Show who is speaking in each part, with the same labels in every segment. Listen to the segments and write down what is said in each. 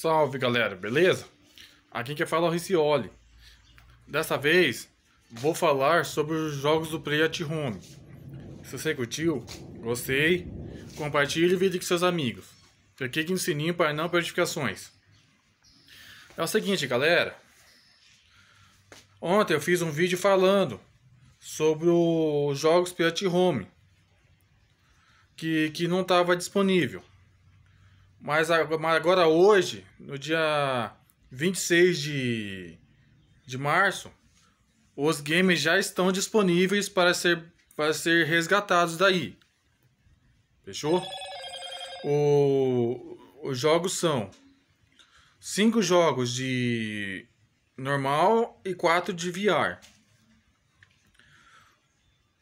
Speaker 1: Salve galera, beleza? Aqui quem fala é o Ricioli. Dessa vez vou falar sobre os jogos do Play at Home. Se você curtiu, gostei, compartilhe o vídeo com seus amigos. Clique no sininho para não perder notificações. É o seguinte galera, ontem eu fiz um vídeo falando sobre os jogos Play at Home que, que não estava disponível. Mas agora hoje, no dia 26 de, de março, os games já estão disponíveis para ser, para ser resgatados daí. Fechou? O, os jogos são cinco jogos de normal e quatro de VR.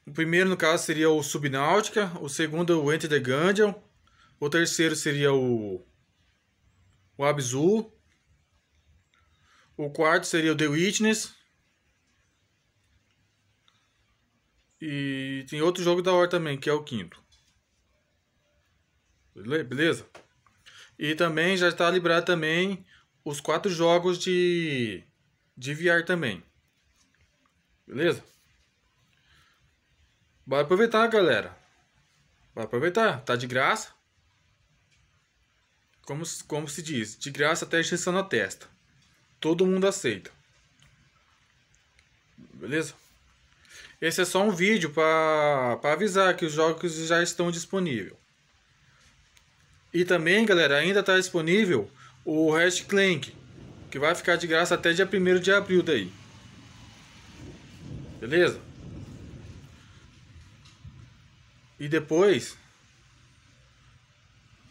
Speaker 1: O primeiro, no caso, seria o Subnáutica. O segundo, o Enter the Gungeon. O terceiro seria o, o Abzu. O quarto seria o The Witness. E tem outro jogo da hora também, que é o quinto. Beleza? E também já está liberado também os quatro jogos de, de VR também. Beleza? Vai aproveitar, galera. Vai aproveitar, tá de graça como, como se diz, de graça até extensão na testa. Todo mundo aceita. Beleza? Esse é só um vídeo para avisar que os jogos já estão disponíveis. E também, galera, ainda está disponível o Ratchet Clank, que vai ficar de graça até dia 1 de abril daí. Beleza? E depois,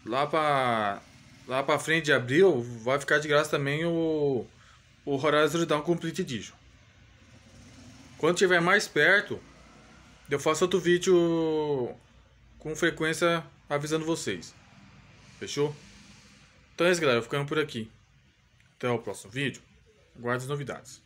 Speaker 1: lá para lá para frente de abril, vai ficar de graça também o, o Horizon Zero Dawn Complete Edition. Quando tiver mais perto, eu faço outro vídeo com frequência avisando vocês. Fechou? Então é isso, galera. Ficando por aqui. Até o próximo vídeo. Aguardo as novidades.